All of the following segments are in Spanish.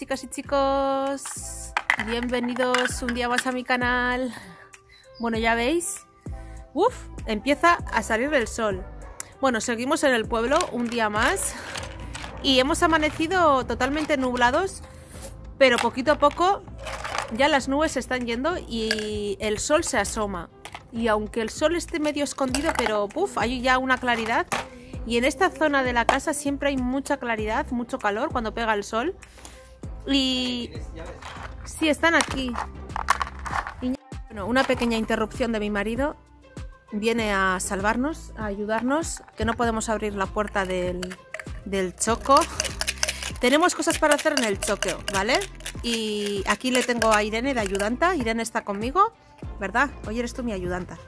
chicas y chicos, bienvenidos un día más a mi canal. Bueno, ya veis, uff, empieza a salir el sol. Bueno, seguimos en el pueblo un día más y hemos amanecido totalmente nublados, pero poquito a poco ya las nubes se están yendo y el sol se asoma. Y aunque el sol esté medio escondido, pero uff, hay ya una claridad. Y en esta zona de la casa siempre hay mucha claridad, mucho calor cuando pega el sol. Y sí, están aquí. bueno, una pequeña interrupción de mi marido. Viene a salvarnos, a ayudarnos, que no podemos abrir la puerta del, del choco. Tenemos cosas para hacer en el choqueo, ¿vale? Y aquí le tengo a Irene de ayudanta. Irene está conmigo, ¿verdad? Hoy eres tú mi ayudanta.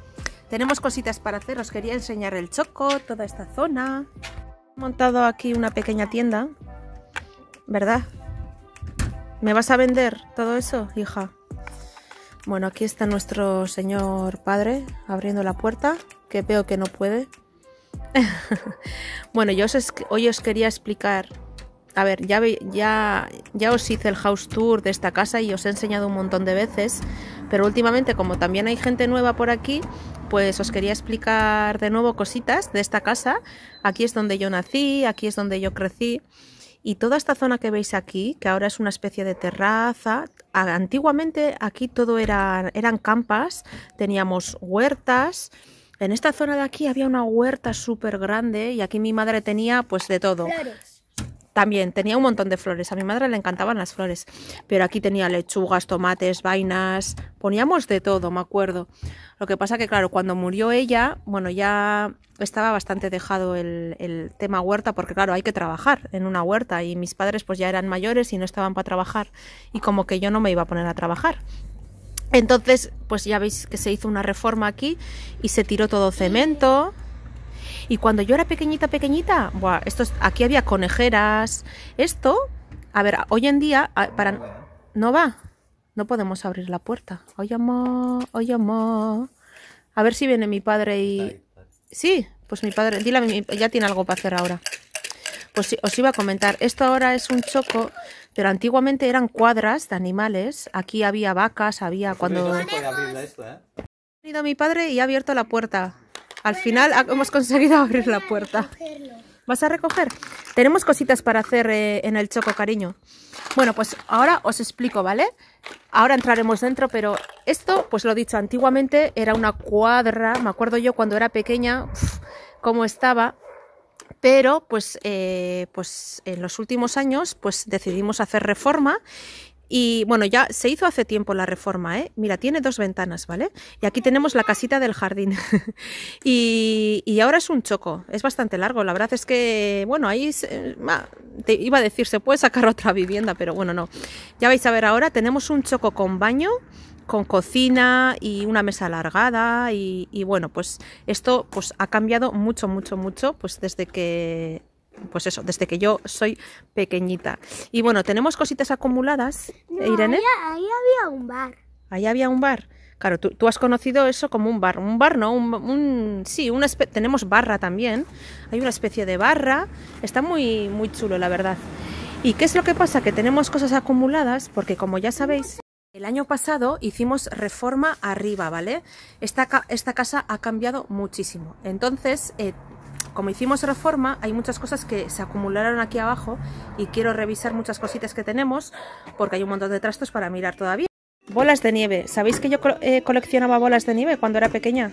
Tenemos cositas para hacer. Os quería enseñar el choco, toda esta zona. He montado aquí una pequeña tienda, ¿verdad? ¿Me vas a vender todo eso, hija? Bueno, aquí está nuestro señor padre abriendo la puerta, que veo que no puede. bueno, yo hoy os quería explicar. A ver, ya, ya, ya os hice el house tour de esta casa y os he enseñado un montón de veces, pero últimamente como también hay gente nueva por aquí, pues os quería explicar de nuevo cositas de esta casa. Aquí es donde yo nací, aquí es donde yo crecí. Y toda esta zona que veis aquí, que ahora es una especie de terraza, antiguamente aquí todo era, eran campas, teníamos huertas. En esta zona de aquí había una huerta súper grande y aquí mi madre tenía pues de todo. También tenía un montón de flores. A mi madre le encantaban las flores. Pero aquí tenía lechugas, tomates, vainas. Poníamos de todo, me acuerdo. Lo que pasa que, claro, cuando murió ella, bueno, ya estaba bastante dejado el, tema huerta, porque claro, hay que trabajar en una huerta. Y mis padres pues ya eran mayores y no estaban para trabajar. Y como que yo no me iba a poner a trabajar. Entonces, pues ya veis que se hizo una reforma aquí y se tiró todo cemento y cuando yo era pequeñita, pequeñita, buah, esto, aquí había conejeras. Esto, a ver, hoy en día, ah, para... ¿No va? No podemos abrir la puerta. Oye, amor, oye, amor. A ver si viene mi padre y... Sí, pues mi padre, dile a ya tiene algo para hacer ahora. Pues os iba a comentar, esto ahora es un choco, pero antiguamente eran cuadras de animales. Aquí había vacas, había cuando... ¿eh? Ha venido mi padre y ha abierto la puerta. Al final hemos conseguido abrir la puerta. ¿Vas a recoger? Tenemos cositas para hacer eh, en el choco, cariño. Bueno, pues ahora os explico, ¿vale? Ahora entraremos dentro, pero esto, pues lo he dicho, antiguamente era una cuadra, me acuerdo yo cuando era pequeña, como cómo estaba, pero pues, eh, pues en los últimos años pues decidimos hacer reforma y bueno, ya se hizo hace tiempo la reforma, ¿eh? Mira, tiene dos ventanas, ¿vale? Y aquí tenemos la casita del jardín. y, y, ahora es un choco, es bastante largo. La verdad es que, bueno, ahí te iba a decir, se puede sacar otra vivienda, pero bueno, no. Ya vais a ver ahora, tenemos un choco con baño con cocina y una mesa alargada y, bueno pues esto pues ha cambiado mucho mucho mucho pues desde que pues eso, desde que yo soy pequeñita. Y bueno, tenemos cositas acumuladas, ¿eh, Irene. Ahí, había un bar. Ahí había un bar. Claro, tú, has conocido eso como un bar. Un bar, ¿no? Un, sí, una tenemos barra también. Hay una especie de barra. Está muy, muy chulo, la verdad. ¿Y qué es lo que pasa? Que tenemos cosas acumuladas, porque como ya sabéis... El año pasado hicimos reforma arriba, ¿vale? Esta, esta casa ha cambiado muchísimo. Entonces, eh, como hicimos reforma, hay muchas cosas que se acumularon aquí abajo y quiero revisar muchas cositas que tenemos porque hay un montón de trastos para mirar todavía. Bolas de nieve. ¿Sabéis que yo eh, coleccionaba bolas de nieve cuando era pequeña?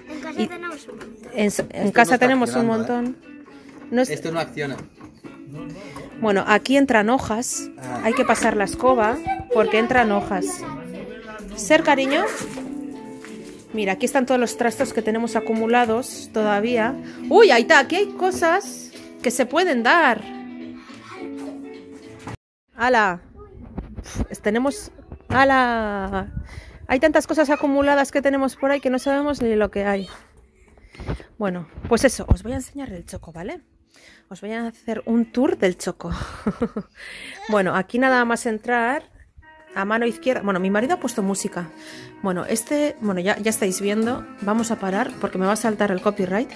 En casa tenemos un montón. Esto no acciona. Bueno, aquí entran hojas. Ah. Hay que pasar la escoba porque entran hojas. Ser cariño. Mira, aquí están todos los trastos que tenemos acumulados todavía. ¡Uy, ahí está! Aquí hay cosas que se pueden dar. ¡Hala! tenemos... ¡Hala! Hay tantas cosas acumuladas que tenemos por ahí que no sabemos ni lo que hay. Bueno, pues eso, os voy a enseñar el choco, ¿vale? Os voy a hacer un tour del choco. bueno, aquí nada más entrar a mano izquierda. Bueno, mi marido ha puesto música. Bueno, este, bueno, ya, ya estáis viendo. Vamos a parar porque me va a saltar el copyright.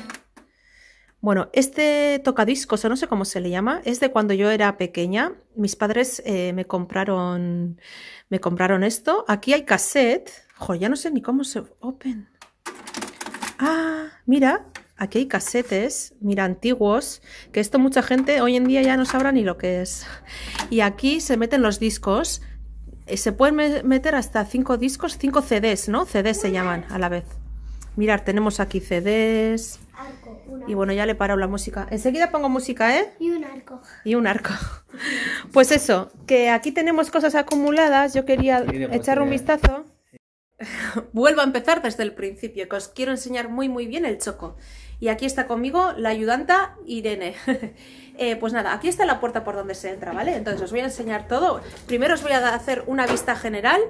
Bueno, este tocadiscos, o no sé cómo se le llama, es de cuando yo era pequeña. Mis padres eh, me compraron me compraron esto. Aquí hay cassette. ¡Joder! ya no sé ni cómo se open. Ah, mira, aquí hay casetes, mira, antiguos, que esto mucha gente hoy en día ya no sabrá ni lo que es. Y aquí se meten los discos. Eh, se pueden meter hasta cinco discos, cinco CDs, ¿no? CDs se llaman a la vez. Mirar, tenemos aquí CDs. y bueno, ya le paro la música. Enseguida pongo música, ¿eh? Y un arco. Y un arco. Pues eso, que aquí tenemos cosas acumuladas. Yo quería echar un vistazo. Vuelvo a empezar desde el principio, que os quiero enseñar muy muy bien el choco. Y aquí está conmigo la ayudanta Irene. Eh, pues nada, aquí está la puerta por donde se entra, ¿vale? Entonces os voy a enseñar todo. Primero os voy a hacer una vista general.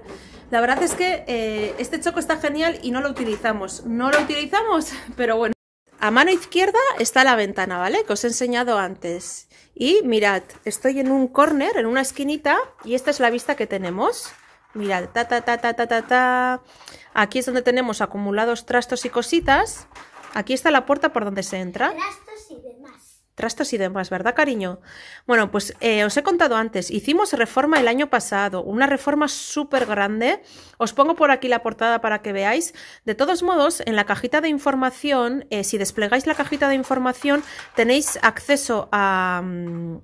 La verdad es que eh, este choco está genial y no lo utilizamos. No lo utilizamos, pero bueno. A mano izquierda está la ventana, ¿vale? Que os he enseñado antes. Y mirad, estoy en un corner, en una esquinita, y esta es la vista que tenemos. Mirad, ta ta ta ta ta ta ta. Aquí es donde tenemos acumulados trastos y cositas. Aquí está la puerta por donde se entra. Trastos y demás. Trastos y demás, ¿verdad, cariño? Bueno, pues eh, os he contado antes, hicimos reforma el año pasado, una reforma súper grande. Os pongo por aquí la portada para que veáis. De todos modos, en la cajita de información, eh, si desplegáis la cajita de información, tenéis acceso a, mm,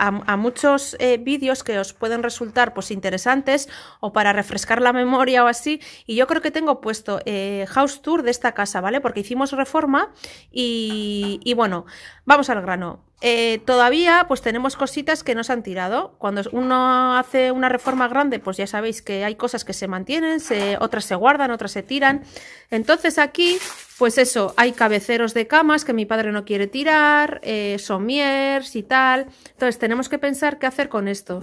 a, muchos eh, vídeos que os pueden resultar pues interesantes o para refrescar la memoria o así. Y yo creo que tengo puesto eh, house tour de esta casa, ¿vale? Porque hicimos reforma y bueno, vamos al grano. Eh, todavía pues tenemos cositas que nos han tirado. Cuando uno hace una reforma grande, pues ya sabéis que hay cosas que se mantienen, otras se guardan, otras se tiran. Entonces aquí, pues eso, hay cabeceros de camas que mi padre no quiere tirar, eh, somiers y tal. Entonces tenemos que pensar qué hacer con esto.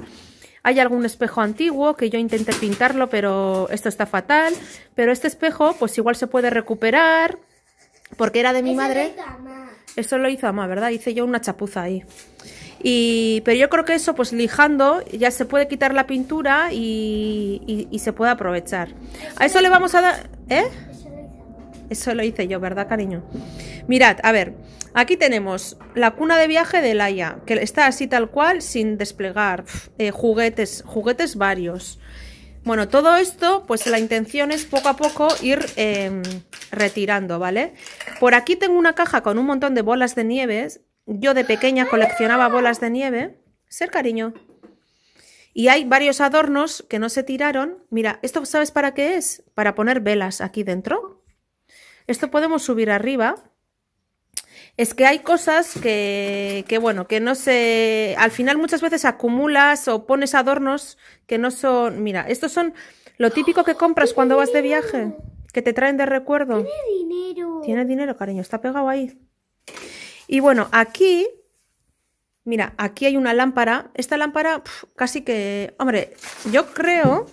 Hay algún espejo antiguo que yo intenté pintarlo, pero esto está fatal. Pero este espejo, pues igual se puede recuperar, porque era de mi madre. Eso lo hizo Ama, ¿verdad? Hice yo una chapuza ahí. Y, pero yo creo que eso, pues lijando, ya se puede quitar la pintura y, se puede aprovechar. A eso le vamos a dar... ¿Eh? Eso lo hice yo, ¿verdad, cariño? Mirad, a ver, aquí tenemos la cuna de viaje de Laia, que está así tal cual, sin desplegar. Eh, juguetes, juguetes varios. Bueno, todo esto, pues la intención es poco a poco ir em, retirando, ¿vale? Por aquí tengo una caja con un montón de bolas de nieve. Yo de pequeña coleccionaba bolas de nieve. Ser cariño. Y hay varios adornos que no se tiraron. Mira, ¿esto sabes para qué es? Para poner velas aquí dentro. Esto podemos subir arriba es que hay cosas que, que, bueno, que no se... Al final muchas veces acumulas o pones adornos que no son... Mira, estos son lo típico que compras cuando vas de viaje, que te traen de recuerdo. Tiene dinero. Tiene dinero, cariño, está pegado ahí. Y bueno, aquí... Mira, aquí hay una lámpara. Esta lámpara casi que... Hombre, yo creo...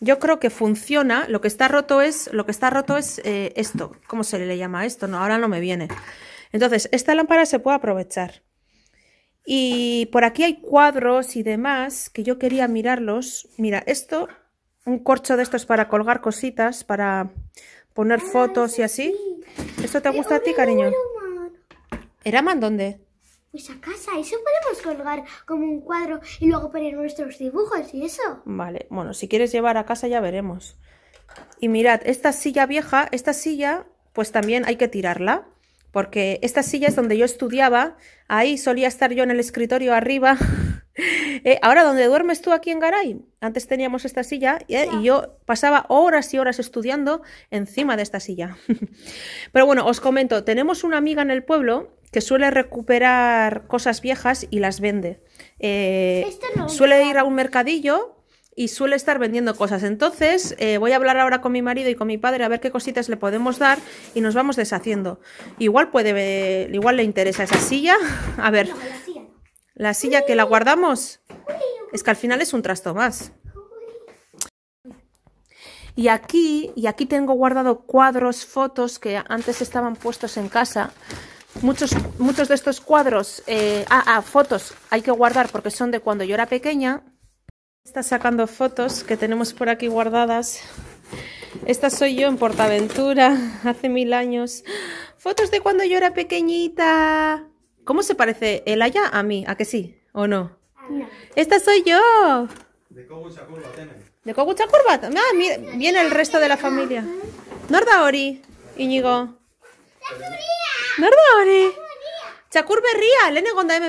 Yo creo que funciona. Lo que está roto es... Lo que está roto es eh, esto. ¿Cómo se le llama esto? No, ahora no me viene. Entonces, esta lámpara se puede aprovechar. Y por aquí hay cuadros y demás que yo quería mirarlos. Mira, esto, un corcho de estos para colgar cositas, para poner ah, fotos y así. ¿Esto te gusta a ti, cariño? ¿Era dónde? Pues a casa, eso podemos colgar como un cuadro y luego poner nuestros dibujos y eso. Vale, bueno, si quieres llevar a casa ya veremos. Y mirad, esta silla vieja, esta silla, pues también hay que tirarla porque estas sillas donde yo estudiaba, ahí solía estar yo en el escritorio arriba. Eh, ahora, donde duermes tú aquí en Garay, antes teníamos esta silla eh, y yo pasaba horas y horas estudiando encima de esta silla. Pero bueno, os comento, tenemos una amiga en el pueblo que suele recuperar cosas viejas y las vende. Eh, suele ir a un mercadillo y suele estar vendiendo cosas. Entonces, eh, voy a hablar ahora con mi marido y con mi padre a ver qué cositas le podemos dar y nos vamos deshaciendo. Igual puede, igual le interesa esa silla. A ver, la silla que la guardamos es que al final es un trasto más. Y aquí, y aquí tengo guardado cuadros, fotos que antes estaban puestos en casa. Muchos, muchos de estos cuadros, eh, a ah, ah, fotos hay que guardar porque son de cuando yo era pequeña Está sacando fotos que tenemos por aquí guardadas. Esta soy yo en Portaventura, hace mil años. Fotos de cuando yo era pequeñita. ¿Cómo se parece el Aya a mí? ¿A que sí? ¿O no? Esta soy yo. De Kogucha ¿De Ah, mira, viene el resto de la familia. Nordaori, Íñigo. Nordaori. ¿Chacurberría? ría? lene gonda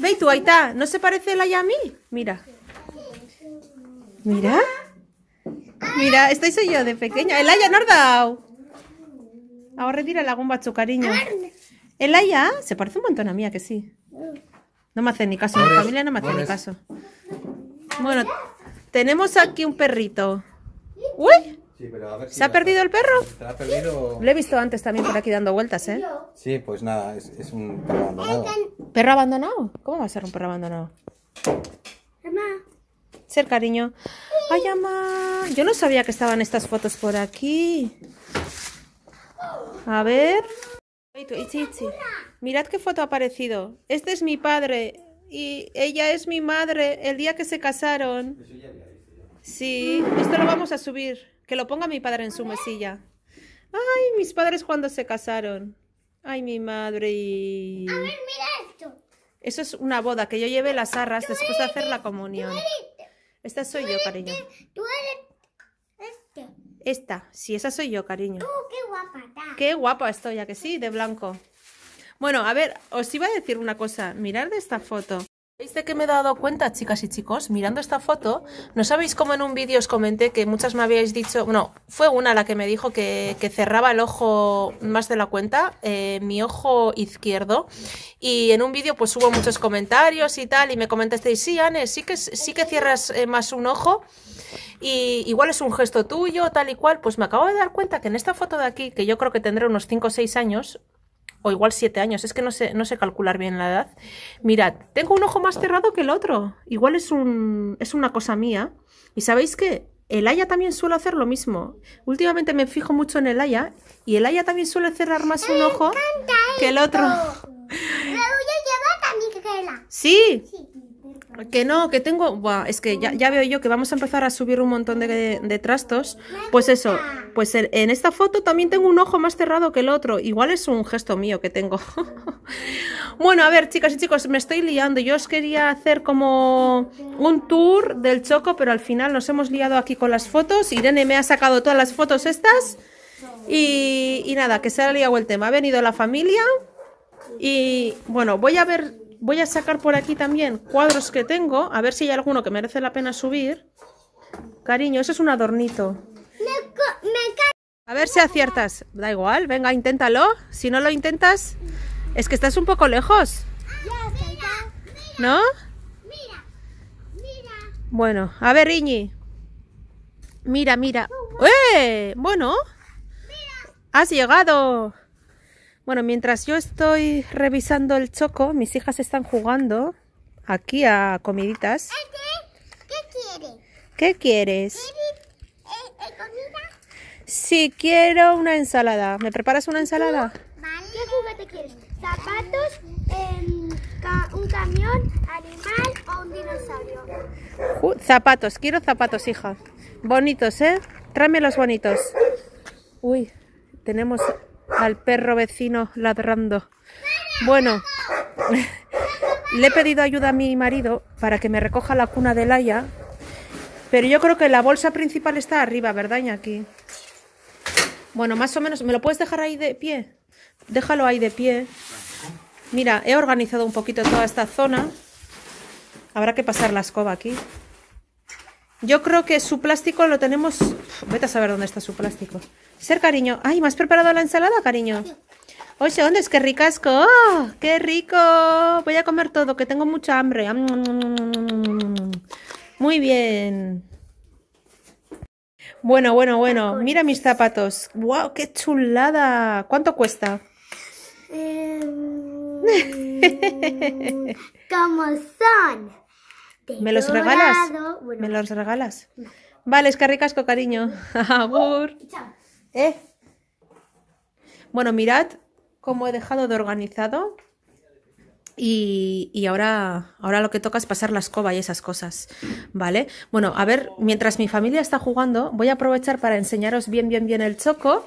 Ve tú está? ¿no se parece el Aya a mí? Mira. Mira. Mira, estoy soy yo de pequeña. Elaya, Nordau. Ahora retira la bomba, su cariño. Elaya, se parece un montón a mí, que sí. No me hace ni caso, mi familia no me hace ni caso. Bueno, tenemos aquí un perrito. ¿Se ha perdido el perro? ¿Se ha perdido? Lo he visto antes también por aquí dando vueltas, ¿eh? Sí, pues nada, es, es un perro abandonado. ¿Perro abandonado? ¿Cómo va a ser un perro abandonado? Mamá. Ser cariño. Ay, mamá, Yo no sabía que estaban estas fotos por aquí. A ver. Mirad qué foto ha aparecido. Este es mi padre y ella es mi madre el día que se casaron. Sí, esto lo vamos a subir. Que lo ponga mi padre en su mesilla. Ay, mis padres cuando se casaron. Ay, mi madre. A ver, mira esto. Eso es una boda, que yo lleve las arras después de hacer la comunión. Esta soy yo, cariño. Este. Esta, sí, esa soy yo, cariño. qué guapa Qué guapa estoy, ya que sí, de blanco. Bueno, a ver, os iba a decir una cosa. Mirad esta foto. ¿Veis de qué me he dado cuenta, chicas y chicos? Mirando esta foto, ¿no sabéis cómo en un vídeo os comenté que muchas me habíais dicho, bueno, fue una la que me dijo que, cerraba el ojo más de la cuenta, eh, mi ojo izquierdo, y en un vídeo pues hubo muchos comentarios y tal, y me comentasteis, sí, Anne, sí que, sí que cierras eh, más un ojo, y igual es un gesto tuyo, tal y cual, pues me acabo de dar cuenta que en esta foto de aquí, que yo creo que tendré unos 5 o 6 años, o igual siete años, es que no sé, no sé calcular bien la edad. Mirad, tengo un ojo más cerrado que el otro, igual es, un, es una cosa mía. Y sabéis que el Aya también suele hacer lo mismo. Últimamente me fijo mucho en el Aya y el Aya también suele cerrar más un ojo que el otro. Sí. Que no, que tengo... Buah, es que ya, veo yo que vamos a empezar a subir un montón de, trastos. Pues eso, pues en, esta foto también tengo un ojo más cerrado que el otro. Igual es un gesto mío que tengo. bueno, a ver, chicas y chicos, me estoy liando. Yo os quería hacer como un tour del choco, pero al final nos hemos liado aquí con las fotos. Irene me ha sacado todas las fotos estas. y nada, que se ha liado el tema. Ha venido la familia. Y bueno, voy a ver voy a sacar por aquí también cuadros que tengo, a ver si hay alguno que merece la pena subir. Cariño, eso es un adornito. A ver si aciertas. Da igual, venga, inténtalo. Si no lo intentas, es que estás un poco lejos. ¿No? Bueno, a ver, Iñi. Mira, mira. ¡Eh! Bueno. Has llegado. Bueno, mientras yo estoy revisando el choco, mis hijas están jugando aquí a comiditas. ¿Qué, quieres? ¿Qué quieres? Eh, eh, comida? Sí, quiero una ensalada. ¿Me preparas una ensalada? ¿Qué juguete quieres? ¿Zapatos, em, un camión, animal o un dinosaurio? zapatos, quiero zapatos, hija. Bonitos, ¿eh? Tráeme los bonitos. Uy, tenemos al perro vecino ladrando. Bueno, le he pedido ayuda a mi marido para que me recoja la cuna de Laia, pero yo creo que la bolsa principal está arriba, ¿verdad, aquí Bueno, más o menos, ¿me lo puedes dejar ahí de pie? Déjalo ahí de pie. Mira, he organizado un poquito toda esta zona. Habrá que pasar la escoba aquí. Yo creo que su plástico lo tenemos... vete a saber dónde está su plástico. Ser cariño. Ay, ¿me has preparado la ensalada, cariño? Oye, ¿dónde es? ¡Qué ricasco! ¡Oh, ¡Qué rico! Voy a comer todo, que tengo mucha hambre. Ah, mm, mm, mm, Muy bien. Bueno, bueno, bueno. Mira mis zapatos. ¡Wow! ¡Qué chulada! ¿Cuánto cuesta? Em, ¿Cómo son? ¿Me los regalas? ¿Me los regalas? Vale, es que ricasco, cariño. Agur. Oh, ¿Eh? Bueno, mirad cómo he dejado de organizado. Y, y, ahora, ahora lo que toca es pasar la escoba y esas cosas, ¿vale? Bueno, a ver, mientras mi familia está jugando, voy a aprovechar para enseñaros bien, bien, bien el choco.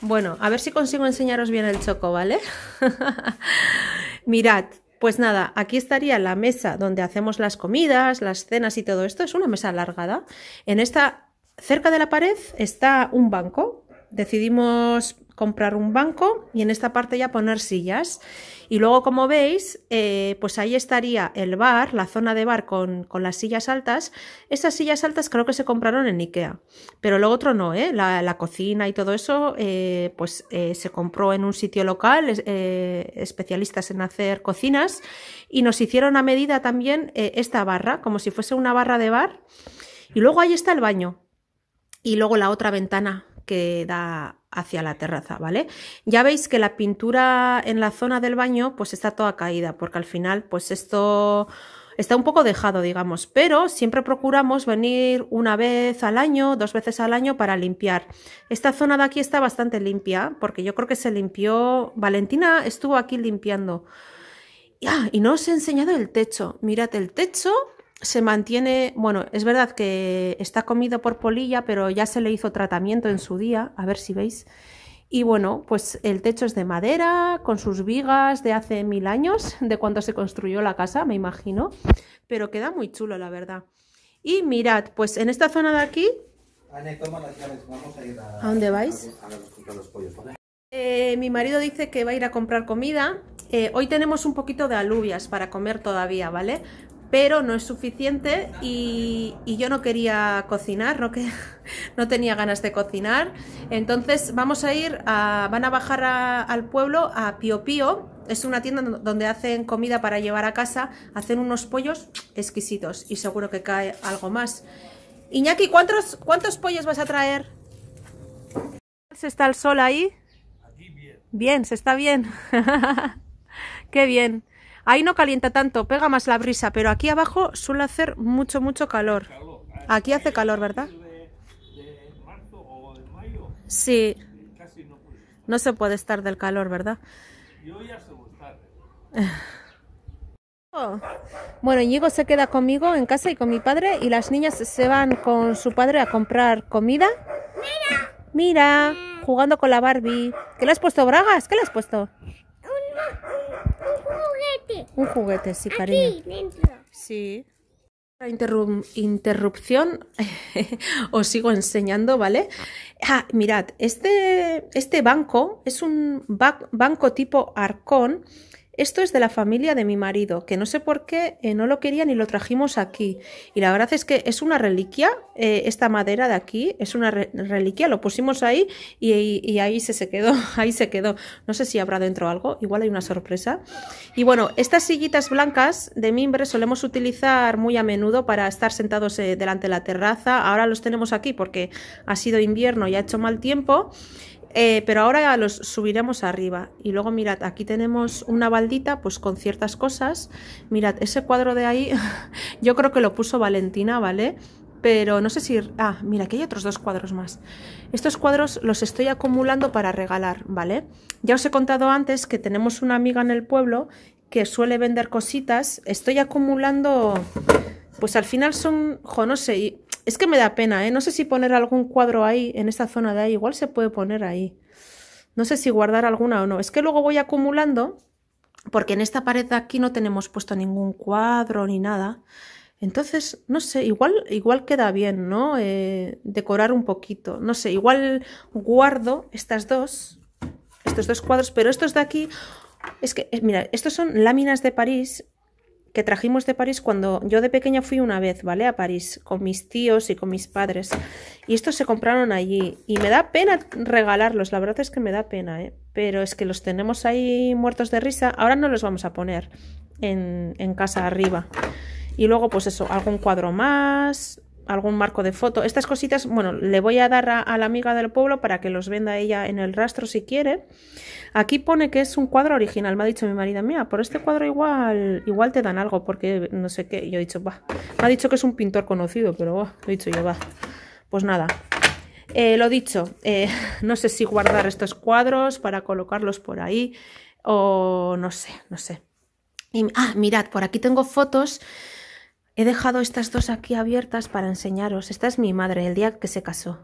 Bueno, a ver si consigo enseñaros bien el choco, ¿vale? Mirad, pues nada, aquí estaría la mesa donde hacemos las comidas, las cenas y todo esto. Es una mesa alargada. En esta, cerca de la pared, está un banco. Decidimos comprar un banco y en esta parte ya poner sillas. Y luego, como veis, eh, pues ahí estaría el bar, la zona de bar con, con, las sillas altas. Esas sillas altas creo que se compraron en Ikea, pero lo otro no, ¿eh? la, la cocina y todo eso, eh, pues eh, se compró en un sitio local, especialistas en hacer cocinas, y nos hicieron a medida también esta barra, como si fuese una barra de bar. Y luego ahí está el baño. Y luego la otra ventana que da hacia la terraza, ¿vale? Ya veis que la pintura en la zona del baño pues está toda caída, porque al final pues esto está un poco dejado, digamos, pero siempre procuramos venir una vez al año, dos veces al año para limpiar. Esta zona de aquí está bastante limpia, porque yo creo que se limpió, Valentina estuvo aquí limpiando. Ya ah, y no os he enseñado el techo, mirad el techo se mantiene, bueno, es verdad que está comido por polilla, pero ya se le hizo tratamiento en su día, a ver si veis. Y bueno, pues el techo es de madera, con sus vigas de hace mil años, de cuando se construyó la casa, me imagino, pero queda muy chulo, la verdad. Y mirad, pues en esta zona de aquí... vamos a ir a... ¿A dónde vais? A, los pollos, ¿vale? mi marido dice que va a ir a comprar comida. hoy tenemos un poquito de alubias para comer todavía, ¿vale? pero no es suficiente y, yo no quería cocinar, no, no tenía ganas de cocinar. Entonces vamos a ir, a, van a bajar al pueblo a Pio Pio, es una tienda donde hacen comida para llevar a casa, hacen unos pollos exquisitos y seguro que cae algo más. Iñaki, ¿cuántos, cuántos pollos vas a traer? ¿Se está el sol ahí? bien. Bien, se está bien. Qué bien. Ahí no calienta tanto, pega más la brisa, pero aquí abajo suele hacer mucho, mucho calor. Aquí hace calor, ¿verdad? Sí. No se puede estar del calor, ¿verdad? Oh. bueno, Íñigo se queda conmigo en casa y con mi padre y las niñas se van con su padre a comprar comida. Mira. Mira, jugando con la Barbie. ¿Qué le has puesto, Bragas? ¿Qué le has puesto? Un juguete, sí, cariño. Sí. interrupción, os sigo enseñando, ¿vale? Ah, mirad, este, este banco es un banco tipo arcón esto es de la familia de mi marido, que no sé por qué eh, no lo quería ni lo trajimos aquí. Y la verdad es que es una reliquia, eh, esta madera de aquí, es una reliquia, lo pusimos ahí y, ahí se, se, quedó, ahí se quedó. No sé si habrá dentro algo, igual hay una sorpresa. Y bueno, estas sillitas blancas de mimbre solemos utilizar muy a menudo para estar sentados eh, delante de la terraza. Ahora los tenemos aquí porque ha sido invierno y ha hecho mal tiempo. Eh, pero ahora los subiremos arriba y luego mirad, aquí tenemos una baldita pues con ciertas cosas. Mirad, ese cuadro de ahí yo creo que lo puso Valentina, ¿vale? Pero no sé si... Ah, mira, aquí hay otros dos cuadros más. Estos cuadros los estoy acumulando para regalar, ¿vale? Ya os he contado antes que tenemos una amiga en el pueblo que suele vender cositas. Estoy acumulando pues al final son, jo, no sé, es que me da pena, ¿eh? No sé si poner algún cuadro ahí, en esta zona de ahí, igual se puede poner ahí. No sé si guardar alguna o no. Es que luego voy acumulando, porque en esta pared de aquí no tenemos puesto ningún cuadro ni nada. Entonces, no sé, igual, igual queda bien, ¿no? Eh, decorar un poquito. No sé, igual guardo estas dos, estos dos cuadros, pero estos de aquí, es que, eh, mira, estos son láminas de París que trajimos de París cuando yo de pequeña fui una vez, ¿vale? A París con mis tíos y con mis padres. Y estos se compraron allí. Y me da pena regalarlos, la verdad es que me da pena, ¿eh? Pero es que los tenemos ahí muertos de risa. Ahora no los vamos a poner en, en casa arriba. Y luego, pues eso, algún cuadro más, algún marco de foto. Estas cositas, bueno, le voy a dar a, la amiga del pueblo para que los venda ella en el rastro si quiere. Aquí pone que es un cuadro original, me ha dicho mi marida, mira, por este cuadro igual, igual te dan algo, porque no sé qué. Yo he dicho, va, me ha dicho que es un pintor conocido, pero lo he dicho yo, va. Pues nada, eh, lo dicho, eh, no sé si guardar estos cuadros para colocarlos por ahí o no sé, no sé. ah, mirad, por aquí tengo fotos He dejado estas dos aquí abiertas para enseñaros. Esta es mi madre, el día que se casó.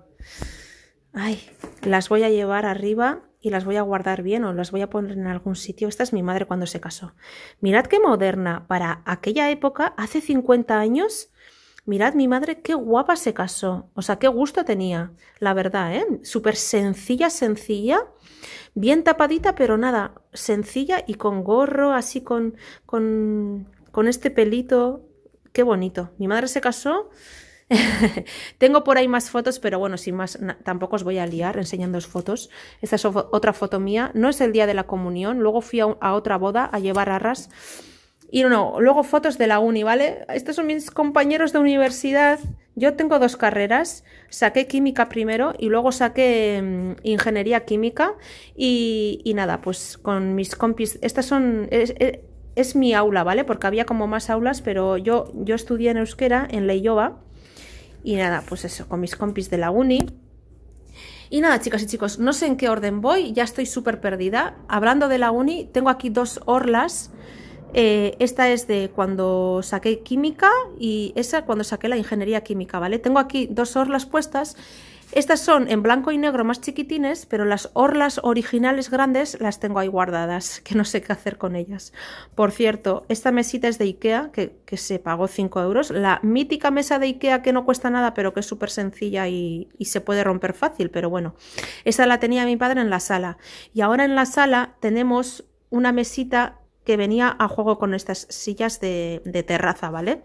Ay, las voy a llevar arriba y las voy a guardar bien o las voy a poner en algún sitio. Esta es mi madre cuando se casó. Mirad qué moderna para aquella época, hace 50 años. Mirad, mi madre qué guapa se casó. O sea, qué gusto tenía, la verdad, ¿eh? Súper sencilla, sencilla. Bien tapadita, pero nada, sencilla y con gorro, así con, con, con este pelito Qué bonito. Mi madre se casó. Tengo por ahí más fotos, pero bueno, sin más, tampoco os voy a liar enseñando fotos. Esta es otra foto mía. No es el día de la comunión. Luego fui a, otra boda a llevar arras. Y no, luego fotos de la uni, ¿vale? Estos son mis compañeros de universidad. Yo tengo dos carreras. Saqué química primero y luego saqué mm, ingeniería química. Y, nada, pues con mis compis. Estas son. E, es mi aula, ¿vale? Porque había como más aulas, pero yo, yo estudié en euskera, en Leyoba. Y nada, pues eso, con mis compis de la uni. Y nada, chicas y chicos, no sé en qué orden voy, ya estoy súper perdida. Hablando de la uni, tengo aquí dos orlas. Eh, esta es de cuando saqué química y esa cuando saqué la ingeniería química, ¿vale? Tengo aquí dos orlas puestas estas son en blanco y negro más chiquitines, pero las orlas originales grandes las tengo ahí guardadas, que no sé qué hacer con ellas. Por cierto, esta mesita es de Ikea, que, se pagó 5 euros. La mítica mesa de Ikea que no cuesta nada, pero que es súper sencilla y, se puede romper fácil, pero bueno. Esa la tenía mi padre en la sala. Y ahora en la sala tenemos una mesita que venía a juego con estas sillas de terraza, ¿vale?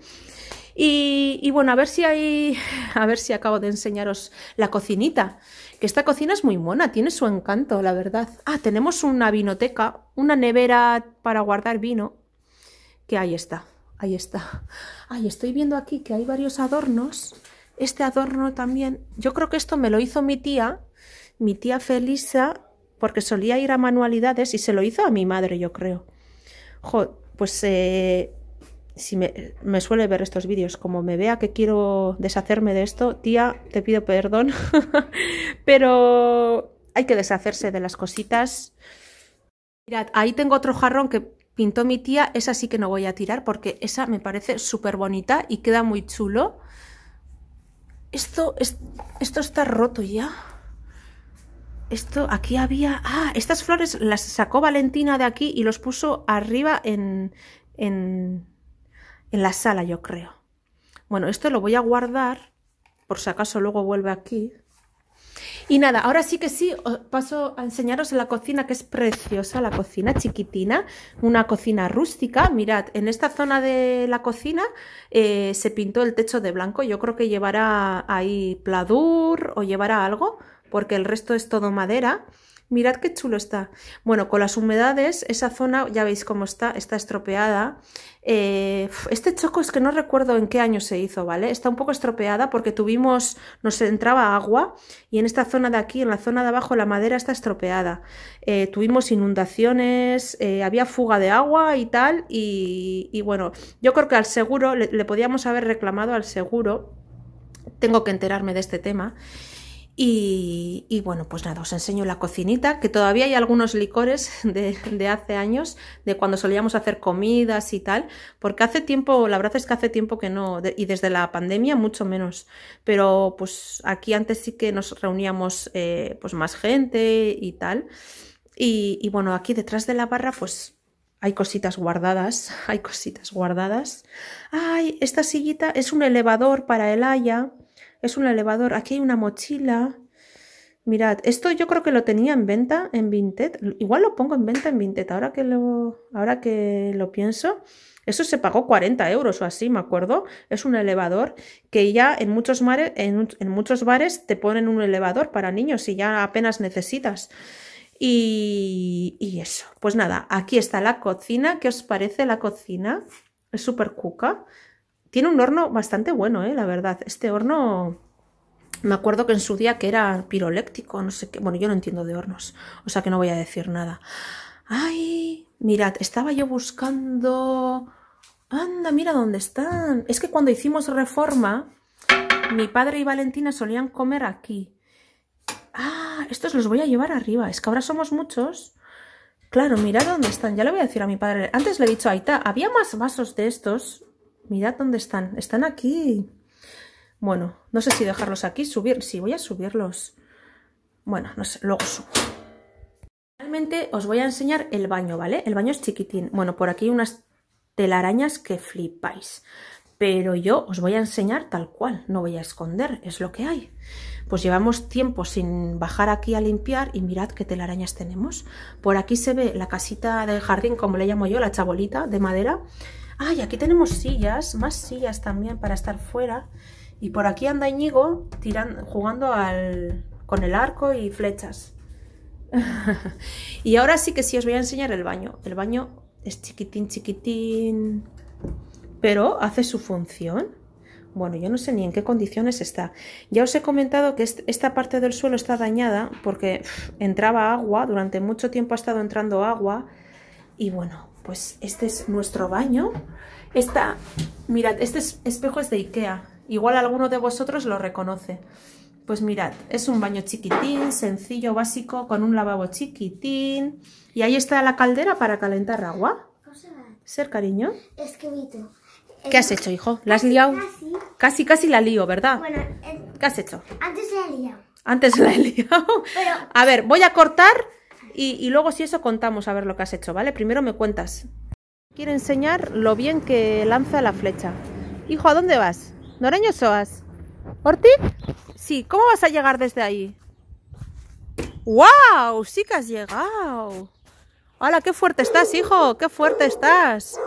Y, bueno, a ver si hay, a ver si acabo de enseñaros la cocinita, que esta cocina es muy buena, tiene su encanto, la verdad. Ah, tenemos una vinoteca, una nevera para guardar vino, que ahí está, ahí está. Ay, estoy viendo aquí que hay varios adornos, este adorno también, yo creo que esto me lo hizo mi tía, mi tía Felisa, porque solía ir a manualidades y se lo hizo a mi madre, yo creo. Jo, pues eh, si me, suele ver estos vídeos, como me vea que quiero deshacerme de esto, tía, te pido perdón, pero hay que deshacerse de las cositas. Mirad, ahí tengo otro jarrón que pintó mi tía, esa sí que no voy a tirar porque esa me parece súper bonita y queda muy chulo. Esto, esto está roto ya. Esto, aquí había... Ah, estas flores las sacó Valentina de aquí y los puso arriba en, en, en la sala, yo creo. Bueno, esto lo voy a guardar, por si acaso luego vuelve aquí. Y nada, ahora sí que sí, os paso a enseñaros la cocina, que es preciosa la cocina, chiquitina, una cocina rústica. Mirad, en esta zona de la cocina eh, se pintó el techo de blanco, yo creo que llevará ahí pladur o llevará algo, porque el resto es todo madera. Mirad qué chulo está. Bueno, con las humedades, esa zona, ya veis cómo está, está estropeada. Eh, este choco es que no recuerdo en qué año se hizo, ¿vale? Está un poco estropeada porque tuvimos, nos entraba agua y en esta zona de aquí, en la zona de abajo, la madera está estropeada. Eh, tuvimos inundaciones, eh, había fuga de agua y tal, y, bueno, yo creo que al seguro, le podíamos haber reclamado al seguro tengo que enterarme de este tema, y, bueno, pues nada, os enseño la cocinita, que todavía hay algunos licores de, hace años, de cuando solíamos hacer comidas y tal, porque hace tiempo, la verdad es que hace tiempo que no, y desde la pandemia mucho menos, pero pues aquí antes sí que nos reuníamos eh, pues más gente y tal, y, y bueno, aquí detrás de la barra pues hay cositas guardadas, hay cositas guardadas. Ay, esta sillita es un elevador para el haya es un elevador. Aquí hay una mochila. Mirad, esto yo creo que lo tenía en venta en Vinted. Igual lo pongo en venta en Vinted, ahora que lo, ahora que lo pienso. Eso se pagó 40 euros o así, me acuerdo. Es un elevador que ya en muchos, mares, en, muchos bares te ponen un elevador para niños y ya apenas necesitas. Y, y, eso, pues nada, aquí está la cocina. ¿Qué os parece la cocina? Es súper cuca. Tiene un horno bastante bueno, eh, la verdad. Este horno, me acuerdo que en su día que era piroléptico, no sé qué. Bueno, yo no entiendo de hornos, o sea que no voy a decir nada. Ay, mirad, estaba yo buscando... Anda, mira dónde están. Es que cuando hicimos reforma, mi padre y Valentina solían comer aquí. Ah, estos los voy a llevar arriba. Es que ahora somos muchos. Claro, mirad dónde están. Ya le voy a decir a mi padre. Antes le he dicho a Aita, había más vasos de estos Mirad dónde están. Están aquí. Bueno, no sé si dejarlos aquí, subir. Sí, voy a subirlos. Bueno, no sé, luego subo. Realmente os voy a enseñar el baño, ¿vale? El baño es chiquitín. Bueno, por aquí hay unas telarañas que flipáis. Pero yo os voy a enseñar tal cual, no voy a esconder, es lo que hay. Pues llevamos tiempo sin bajar aquí a limpiar y mirad qué telarañas tenemos. Por aquí se ve la casita del jardín, como le llamo yo, la chabolita de madera. Ay, aquí tenemos sillas, más sillas también para estar fuera. Y por aquí anda Íñigo jugando con el arco y flechas. y ahora sí que sí os voy a enseñar el baño. El baño es chiquitín, chiquitín, pero hace su función. Bueno, yo no sé ni en qué condiciones está. Ya os he comentado que esta parte del suelo está dañada porque entraba agua, durante mucho tiempo ha estado entrando agua y bueno, pues este es nuestro baño. Esta, mirad, este espejo es de Ikea. Igual alguno de vosotros lo reconoce. Pues mirad, es un baño chiquitín, sencillo, básico, con un lavabo chiquitín. Y ahí está la caldera para calentar agua. Ser cariño. Es que ¿Qué has hecho, hijo? ¿La has liado? Casi. Casi, la lío, ¿verdad? Bueno, ¿qué has hecho? Antes la he liado. Antes la he liado. A ver, voy a cortar y, luego si eso contamos a ver lo que has hecho, ¿vale? Primero me cuentas. Quiero enseñar lo bien que lanza la flecha. Hijo, ¿a dónde vas? ¿Noreño Soas? ¿Ortiz? Sí, ¿cómo vas a llegar desde ahí? ¡Wow! ¡Sí que has llegado! ¡Hola, qué fuerte estás, hijo! ¡Qué fuerte estás!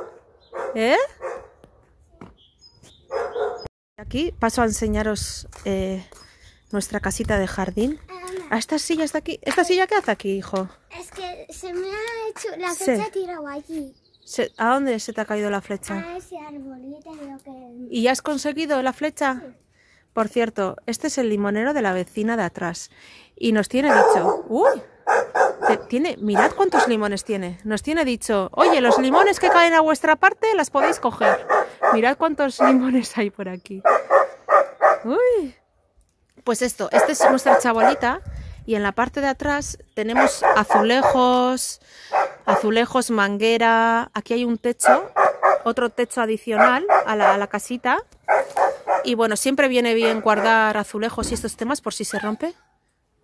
¿Eh? Aquí paso a enseñaros eh, nuestra casita de jardín esta silla está aquí? ¿Esta silla qué hace aquí, hijo? Es que se me ha hecho... La flecha tirado allí. ¿A dónde se te ha caído la flecha? A ese arbolito ¿Y has conseguido la flecha? Por cierto, este es el limonero de la vecina de atrás. Y nos tiene dicho... ¡Uy! tiene, mirad cuántos limones tiene. Nos tiene dicho, oye, los limones que caen a vuestra parte las podéis coger. Mirad cuántos limones hay por aquí. Uy. Pues esto, esta es nuestra chabolita y en la parte de atrás tenemos azulejos, azulejos, manguera, aquí hay un techo, otro techo adicional a la, casita y bueno, siempre viene bien guardar azulejos y estos temas por si se rompe.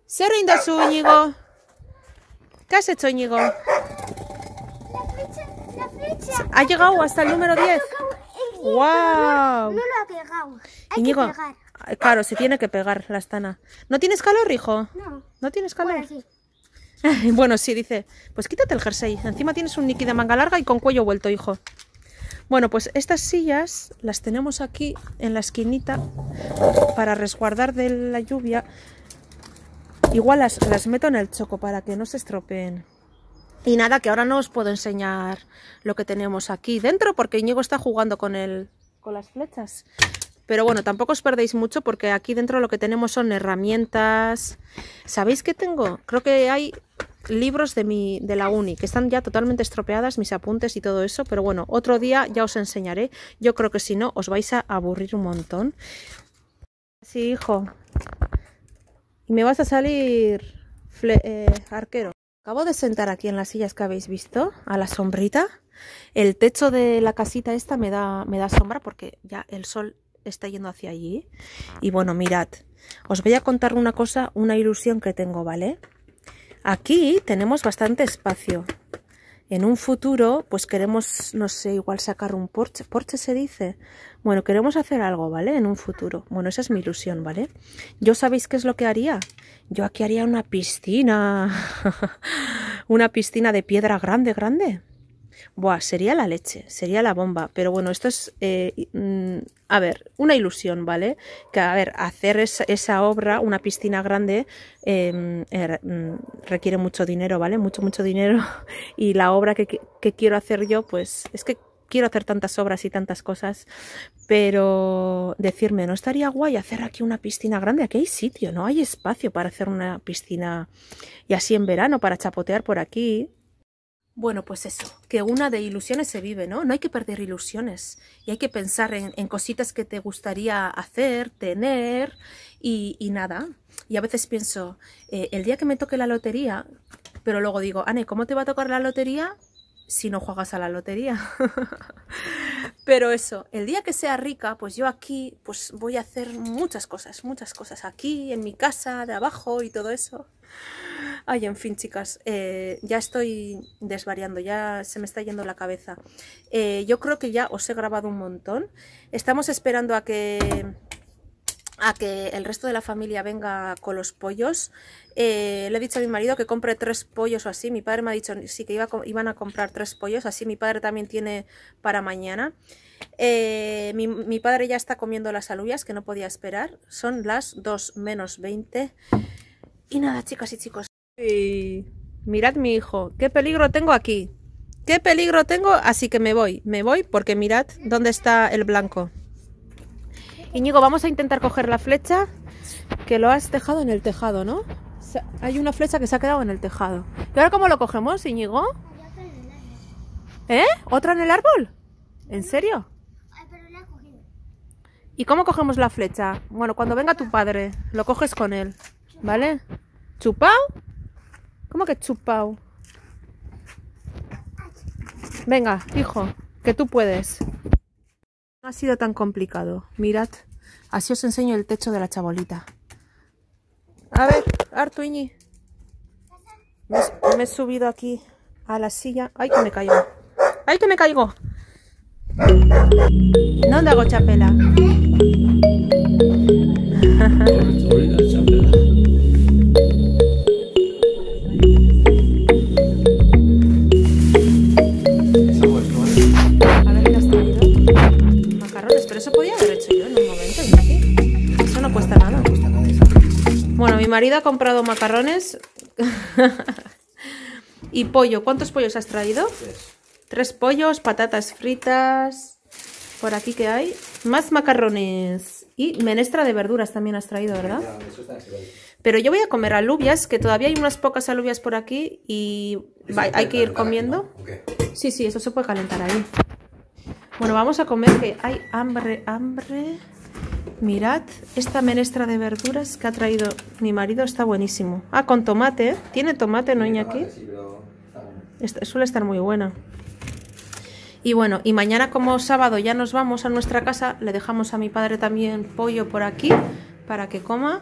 Se rinda su Ñigo. ¿Qué has hecho Ñigo? La flecha, la flecha. Ha llegado hasta el número 10. ¡Wow! No, lo ha pegado. Hay que pegar. Claro, se tiene que pegar la estana. ¿No tienes calor, hijo? No. ¿No tienes calor? Bueno, sí. dice. Pues quítate el jersey. Encima tienes un niqui de manga larga y con cuello vuelto, hijo. Bueno, pues estas sillas las tenemos aquí en la esquinita para resguardar de la lluvia. Igual las, las meto en el choco para que no se estropeen. Y nada, que ahora no os puedo enseñar lo que tenemos aquí dentro, porque Íñigo está jugando con, el, con las flechas. Pero bueno, tampoco os perdéis mucho, porque aquí dentro lo que tenemos son herramientas. ¿Sabéis qué tengo? Creo que hay libros de, mi, de la uni, que están ya totalmente estropeadas, mis apuntes y todo eso. Pero bueno, otro día ya os enseñaré. Yo creo que si no, os vais a aburrir un montón. Sí, hijo. Y me vas a salir eh, arquero acabo de sentar aquí en las sillas que habéis visto, a la sombrita. El techo de la casita esta me da, me da sombra porque ya el sol está yendo hacia allí. Y bueno, mirad, os voy a contar una cosa, una ilusión que tengo, ¿vale? Aquí tenemos bastante espacio en un futuro, pues queremos, no sé, igual sacar un porche. ¿Porche se dice. Bueno, queremos hacer algo, ¿vale? En un futuro. Bueno, esa es mi ilusión, ¿vale? Yo sabéis qué es lo que haría. Yo aquí haría una piscina. una piscina de piedra grande, grande. Buah, sería la leche, sería la bomba. Pero bueno, esto es, eh, mm, a ver, una ilusión, ¿vale? Que, a ver, hacer esa, obra, una piscina grande, em, eh, mm, requiere mucho dinero, ¿vale? Mucho, mucho dinero. Y la obra que, que quiero hacer yo, pues es que quiero hacer tantas obras y tantas cosas, pero decirme, ¿no estaría guay hacer aquí una piscina grande? Aquí hay sitio, ¿no? Hay espacio para hacer una piscina y así en verano para chapotear por aquí. Bueno, pues eso, que una de ilusiones se vive, ¿no? No hay que perder ilusiones y hay que pensar en, cositas que te gustaría hacer, tener y, nada. Y a veces pienso, eh, el día que me toque la lotería, pero luego digo, Ane, ¿cómo te va a tocar la lotería si no juegas a la lotería? pero eso, el día que sea rica, pues yo aquí pues voy a hacer muchas cosas, muchas cosas aquí, en mi casa, de abajo y todo eso. Ay, en fin, chicas, eh, ya estoy desvariando, ya se me está yendo la cabeza. Eh, yo creo que ya os he grabado un montón. Estamos esperando a que a que el resto de la familia venga con los pollos. Eh, le he dicho a mi marido que compre tres pollos o así. Mi padre me ha dicho sí que iba iban a comprar tres pollos, así mi padre también tiene para mañana. mi, padre ya está comiendo las alubias que no podía esperar. Son las 2 menos 20. Y nada, chicas y chicos. Mirad mi hijo, qué peligro tengo aquí. Qué peligro tengo, así que me voy. Me voy porque mirad dónde está el blanco. Íñigo, vamos a intentar coger la flecha que lo has dejado en el tejado, ¿no? Hay una flecha que se ha quedado en el tejado. ¿Y ahora cómo lo cogemos, Íñigo? ¿Eh? ¿Otra en el árbol? ¿En serio? ¿Y cómo cogemos la flecha? Bueno, cuando venga tu padre, lo coges con él, ¿vale? ¿Chupao? ¿Cómo que chupao? Venga, hijo, que tú puedes. No ha sido tan complicado. Mirad, así os enseño el techo de la chabolita. A ver, Artuini, Me, he subido aquí a la silla. ¡Ay, que me caigo! ¡Ay, que me caigo! ¿Dónde hago chapela. marido ha comprado macarrones y pollo. ¿Cuántos pollos has traído? Tres. pollos, patatas fritas. Por aquí que hay. Más macarrones. Y menestra de verduras también has traído, ¿verdad? Pero yo voy a comer alubias, que todavía hay unas pocas alubias por aquí y hay que ir comiendo. Sí, sí, eso se puede calentar ahí. Bueno, vamos a comer que hay hambre, hambre. Mirad, esta menestra de verduras que ha traído mi marido está buenísimo. Ah, con tomate, ¿eh? ¿Tiene tomate, no, aquí suele estar muy buena. Y bueno, y mañana como sábado ya nos vamos a nuestra casa, le dejamos a mi padre también pollo por aquí para que coma